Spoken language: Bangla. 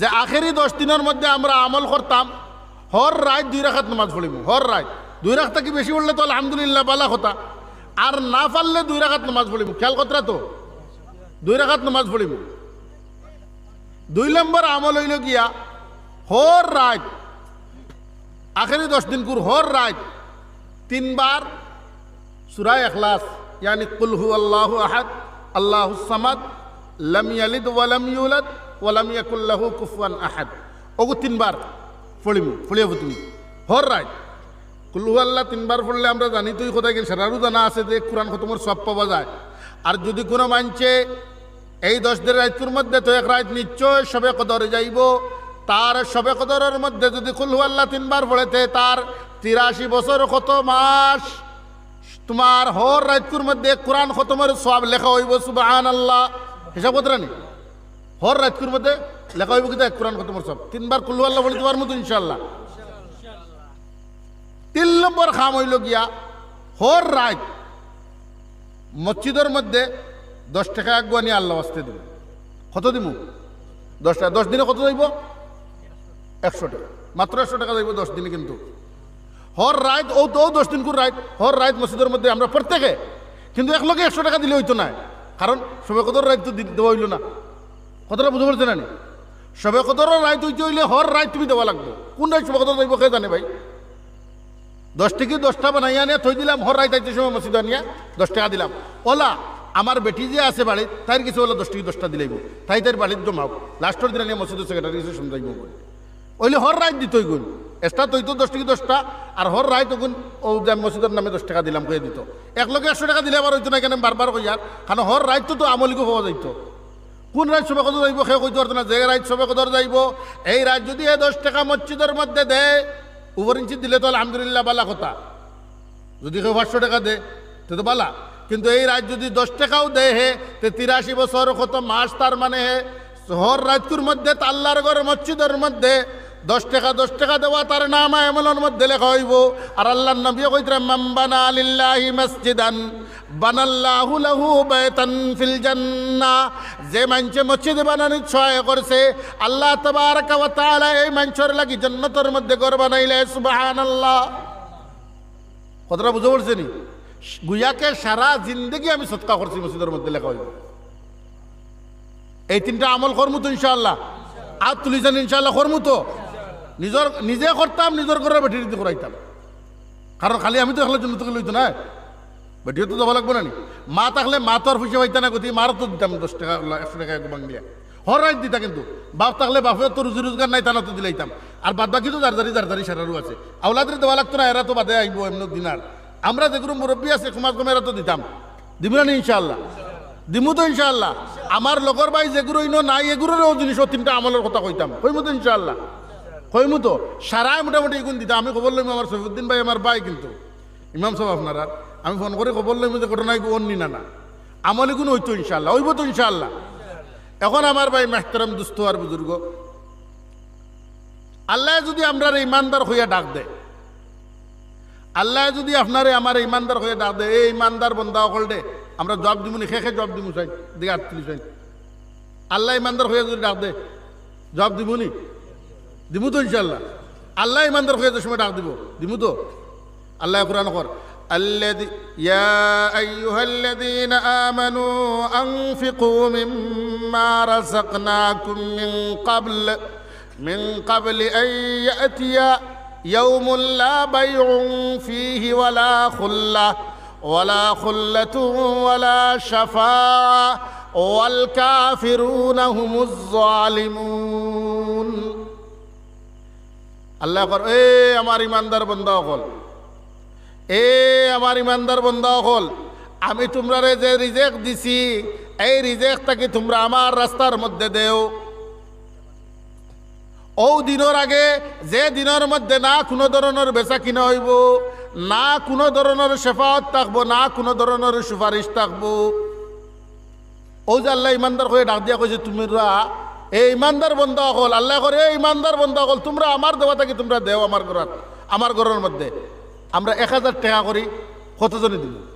যে আখেরি দশ দিনের মধ্যে আমরা আমল করতাম হর রায় দুই রাখাত নামাজ পড়িব হর রায় দুই রাখ কি বেশি পড়লে তো আলহামদুলিল্লাহ বালা কথা আর না পারলে দুই রাখাত নামাজ পড়িব খেয়াল কতটা তো দুই রাখাত নামাজ পড়িব দুই নম্বর আমল হইল গিয়া হর রায় আখেরি দশ দিন কুর হর রায় তিনবার সুরায় এখলাস ইয়ানি কুলহু আল্লাহ আহাদ আল্লাহ সামাদ লম ইয়ালিদ ওয়ালাম ইউলাদ ওয়ালামিয়াকুল্লাহ কুফওয়ান আহাদ ওগু তিনবার ফলিম ফলিয়াব তুমি হর রায় কুল্লু আল্লাহ তিনবার পড়লে আমরা জানি তুই কোথায় গেল সেটারও জানা আছে যে কোরআন খতমের সব পাওয়া যায় আর যদি কোনো মানছে এই দশদের রায়তুর মধ্যে তো এক রায় নিশ্চয় সবে কদরে যাইব তার সবে কদরের মধ্যে যদি কুল্লু আল্লাহ তিনবার পড়েতে তার তিরাশি বছর কত মাস তোমার হর রায়তুর মধ্যে কোরআন খতমের সব লেখা হইব সুবাহ আল্লাহ হিসাব কতরা নেই হর রাত মধ্যে লেখা হইব কিন্তু এক কোরআন কত সব তিনবার কুল্লু আল্লাহ বলিতে তোমার মতো ইনশাল্লাহ তিন নম্বর খাম হইল গিয়া হর রাত মসজিদের মধ্যে দশ টাকা আগুয়া নিয়ে আল্লাহ আসতে দিব কত দিমু দশ টাকা দশ দিনে কত যাইব একশো টাকা মাত্র একশো টাকা যাইব দশ দিনে কিন্তু হর রাইত ও তো দশ দিন করে রাইত হর রাইত মসজিদের মধ্যে আমরা প্রত্যেকে কিন্তু এক লোকে একশো টাকা দিলে হইতো না কারণ সবাই কত রাইত তো দেওয়া হইল না কথাটা বুঝতে পারছেন না সবে কদরের রায় তুই হইলে হর রায় তুমি দেওয়া লাগবে কোন রায় সবে কথা যাইব জানে ভাই দশ থেকে দশটা বানাই আনে থই দিলাম হর রায় তাইতে সময় মসজিদ আনিয়া দশ টাকা দিলাম ওলা আমার বেটি যে আছে বাড়ি তার কিছু ওলা দশ থেকে দশটা দিলাইব তাই তার বাড়ির জমাও লাস্টের দিন আনিয়া মসজিদ সেক্রেটারি কিছু সমজাইব ওইলে হর রায় দিতই গুণ এক্সট্রা তৈতো তো দশ থেকে দশটা আর হর রায় তখন ও মসজিদের নামে দশ টাকা দিলাম কয়ে দিত এক লগে একশো টাকা দিলে আবার হইতো না কেন বারবার কইয়ার কারণ হর রায় তো তো আমলিকে পাওয়া যাইতো কোন রাত সভা কত যাইব সে কইতে না যে রাত সভা কদর যাইব এই রাত যদি এ দশ টাকা মসজিদের মধ্যে দেয় উপর ইঞ্চি দিলে তো আলহামদুলিল্লাহ বালা কথা যদি কেউ পাঁচশো টাকা দে তো বালা কিন্তু এই রাত যদি দশ টাকাও দেয় হে তে তিরাশি বছর কত মাস তার মানে হে শহর রাজকুর মধ্যে তাল্লার ঘর মসজিদের মধ্যে দশ টাকা দশ টাকা দেওয়া তার নাম আমলের মধ্যে লেখা হইব আর আল্লাহর নবীও কইতরা মাম্বানা আলিল্লাহি মসজিদান বানাল্লাহু লাহু বাইতান ফিল জান্নাহ যে মানছে মসজিদ বানানোর সহায় করছে আল্লাহ তবারক ওয়া তাআলা এই মানছর লাগি জান্নাতের মধ্যে ঘর বানাইলে সুবহানাল্লাহ কথাটা বুঝে পড়ছে নি গুয়াকে সারা জিন্দগি আমি সৎকা করছি মসজিদের মধ্যে লেখা হইব এই তিনটা আমল করমু তো ইনশাআল্লাহ আর তুলিছেন ইনশাআল্লাহ করমু তো নিজের নিজে করতাম নিজের ঘরের বেটি দিতে করাইতাম কারণ খালি আমি তো এখানে জন্য তোকে লইতো না বেটিও তো যাব লাগবো না মা থাকলে মা তো আর পয়সা পাইতা না গতি মারও তো দিতাম দশ টাকা একশো টাকা একবার দিয়া হর রাইট দিতা কিন্তু বাপ থাকলে বাপের তো রুজি রোজগার নাই তানা তো দিলাইতাম আর বাদ বাকি তো দারদারি দারদারি সারারও আছে আউলাদের দেওয়া লাগতো না এরা তো বাদে আইব এমন দিনার আমরা যেগুলো মুরব্বী আছে কুমার কমে এরা তো দিতাম দিবি না ইনশাল্লাহ দিমু তো ইনশাল্লাহ আমার লগর ভাই যেগুলো ইনো নাই এগুলোরও জিনিস তিনটা আমলের কথা কইতাম কইমু তো ইনশাল্লাহ কইমু তো সারাই মোটামুটি এগুন দিতা আমি খবর লইম আমার সফিউদ্দিন ভাই আমার ভাই কিন্তু ইমাম সব আপনারা আমি ফোন করে খবর লইম যে ঘটনা এগুলো অন্য না না আমল এগুন হইতো ইনশাল্লাহ হইব তো ইনশাল্লাহ এখন আমার ভাই মেহতারাম দুস্থ আর বুজুর্গ আল্লাহ যদি আমরা ইমানদার হইয়া ডাক দেয় আল্লাহ যদি আপনারে আমার ইমানদার হয়ে ডাক দেয় এই ইমানদার বন্ধা অকল দে আমরা জব দিব নি শেষে জব দিব চাই দিকে চাই আল্লাহ ইমানদার হয়ে যদি ডাক দে জব দিব নি দিমু إن شاء الله الله হয়ে সময় ডাক দিব দিমু তো আল্লাহ কোরআন কর الذي يا أيها الذين آمنوا أنفقوا مما رزقناكم من قبل من قبل أن يأتي يوم لا بيع فيه ولا خلة ولا خلة ولا شفاعة والكافرون هم الظالمون আল্লাহ কর এ আমার ইমানদার বন্ধা হল এ আমার ইমানদার বন্ধা হল আমি তোমরা যে রিজেক দিছি এই কি তোমরা আমার রাস্তার মধ্যে দেও ও দিনের আগে যে দিনের মধ্যে না কোনো ধরনের বেচা কিনা হইব না কোনো ধরনের শেফাওয়াত থাকবো না কোনো ধরনের সুপারিশ থাকবো ও যে আল্লাহ ইমানদার করে ডাক দিয়া কইছে তুমিরা এই ইমানদার বন্ধা অকল আল্লাহ করে এই ইমানদার বন্ধা অকল তোমরা আমার দেওয়া থাকি তোমরা দেও আমার ঘর আমার ঘরের মধ্যে আমরা এক হাজার টাকা করি কতজনে দিবো